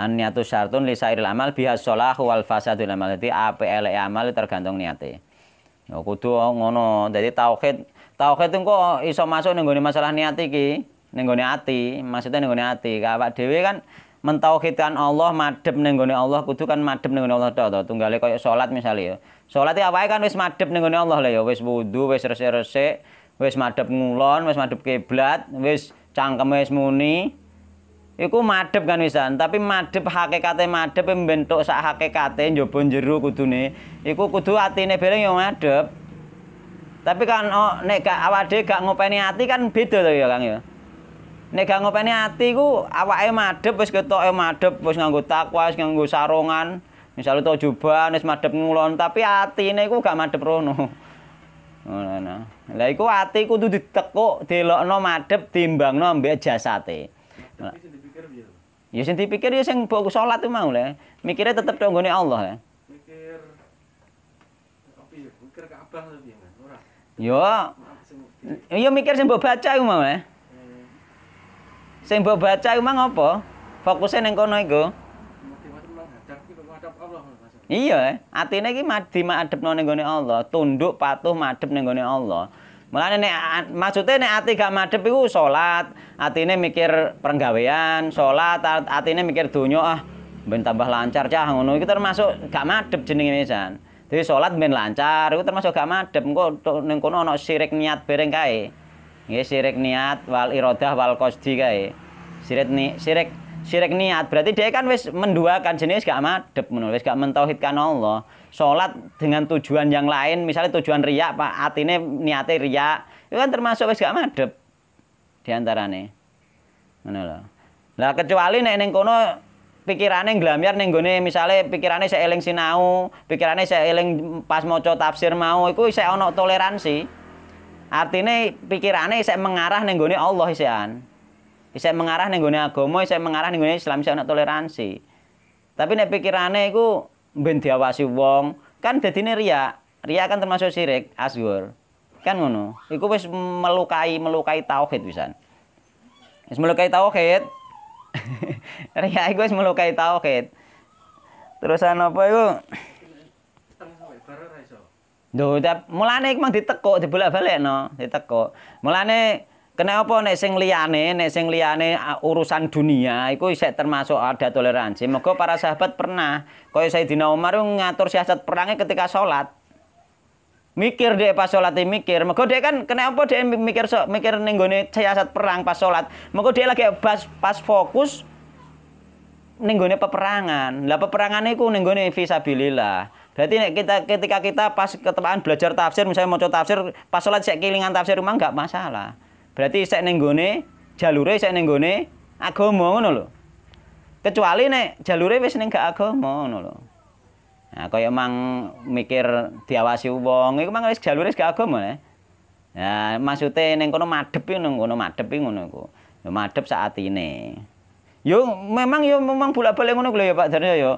an niatu syartun li sairil amal biha sholah wal fasadul amal jadi api ele amal tergantung niatnya. ya kudu ngono jadi tauhid tauhid itu kok iso masuk ning masalah niat iki nenggoni ati maksudnya hati. ati Pak Dewi kan mentauhidkan Allah madep nenggoni Allah kudu kan madep nenggoni Allah tuh. Tunggali kau sholat misalnya ya salat apa ya kan wis madep nenggoni Allah lah ya wis wudu wis resik-resik wis madhep ngulon wis madep kiblat wis cangkem wis muni iku madep kan wisan, tapi madep hakikate madep mbentuk sak hakikate njaba jero kudune. Iku kudu atine bareng yo madep Tapi kan oh, nek gak awake gak ngopeni ati kan beda to ya Kang ya. Nek gak ngopeni ati ku awake madep wis ketoke madep wis nganggo takwa, wis nganggo sarungan, misalnya tau jubah, wis madep ngulon, tapi atine ku gak madep rono. Ngono. Nah. Lah iku ati kudu ditekuk, delokno madep timbangno ambek jasate. Nah. Ya sing dipikir ya sing mbok salat mau lah. Mikirnya tetep tok nggone Allah ya. Mikir ya? Mikir kan? piye, ora. Yo. Ya. Yo iya, mikir sing mbok baca iku mau ya. Sing mbok baca iku mang apa? Fokusnya ning kono iku. Iya, eh. atine iki di madhep nang nggone Allah, tunduk patuh madhep nang nggone Allah. Mulane nek maksude nek ati gak madhep iku salat, atine mikir perenggawean, salat atine mikir donya ah ben tambah lancar cah ngono iku termasuk gak madhep jenenge misan. Dadi salat ben lancar iku termasuk gak madhep engko ning kono ana sirik niat bereng kae. Nggih sirik niat wal iradah wal qasdi kae. Sirik ni, sirik sirek niat berarti dia kan wis menduakan jenis gak madep menulis wis gak mentauhidkan Allah sholat dengan tujuan yang lain misalnya tujuan riak Pak atine niate riak itu kan termasuk wis gak madep diantara nih mana lho lah kecuali nek neng kono pikirane nglamyar neng gune misalnya pikirane saya eling sinau pikirannya saya eling pas co tafsir mau itu saya ono toleransi artinya pikirannya saya mengarah neng gune Allah an Isek mengarah nih gue agama, isek mengarah nih Islam, bisa toleransi. Tapi nih pikirane itu ben awasi wong, kan jadi nih Ria, Ria kan termasuk sirik, asgur, Kan ngono. Iku wis melukai melukai tauhid bisa. Wis melukai tauhid. Ria, iku wis melukai tauhid. Terusan apa iku? Duh, mulane Emang ditekuk, dibolak-balik no, ditekuk. Mulane Kenapa nek sing liyane, nek sing liyane urusan dunia iku isek termasuk ada toleransi. Moga para sahabat pernah kaya Sayyidina Umar ngatur siasat perangnya ketika sholat. Mikir deh pas sholat dia mikir. maka dia kan kenapa dia mikir so, mikir nenggoni siasat perang pas sholat. maka dia lagi pas, pas fokus nenggoni peperangan. Lah peperangan itu nenggoni visabilillah. Berarti nek kita ketika kita pas ketepaan belajar tafsir misalnya mau coba tafsir pas sholat saya kelingan tafsir rumah nggak masalah. Berarti sek ning gone jalure sek ning gone agama ngono lho. Kecuali nek jalure wis ning gak agama ngono lho. Nah, kaya mang mikir diawasi wong iku mang wis jalure gak agama ya. Nah, ya, maksude ning kono madhep ngono kono madhep ngono iku. Ya madhep saat ini. Yo memang yo memang bolak-balik ngono lho ya Pak Daryo yo.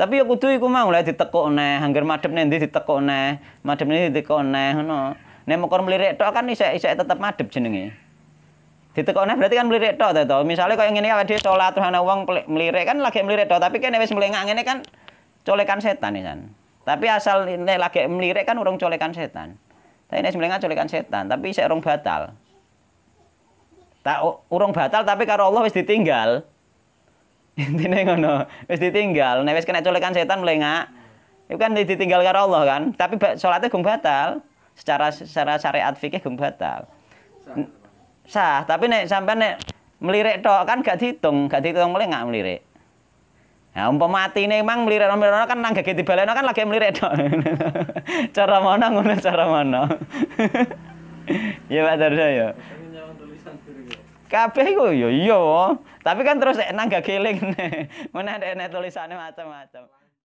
Tapi yo kudu iku mau lah ditekuk neh, angger madep neng ndi ditekuk neh, madep neng ditekuk neh ngono. Nek mekor mlirik tok kan isek isek tetep madep jenenge nih berarti kan melirik tok to. Misale koyo ngene awake dhewe salat terus ana wong melirik kan lagi melirik tok, tapi kene wis mlengak ngene kan colekan setan kan. Tapi asal ini lagi melirik kan urung colekan setan. Tapi ini mlengak colekan setan, tapi saya urung batal. Tak urung batal tapi karo Allah wis ditinggal. Intine ngono, wis ditinggal. Nek wis kena colekan setan melengak itu kan ditinggal karo Allah kan. Tapi sholatnya gung batal. Secara secara syariat fikih gung batal sah, tapi nek sampean nek melirik tok kan gak dihitung, gak dihitung mulai nggak melirik. Ya umpama nih emang melirik melirik kan nang gede dibaleno kan lagi melirik tok. cara mana ngono cara mana. ya Pak ya. ya. Kabeh iku yo ya yo iya, Tapi kan terus nang gage nih mana ada tulisannya macam-macam.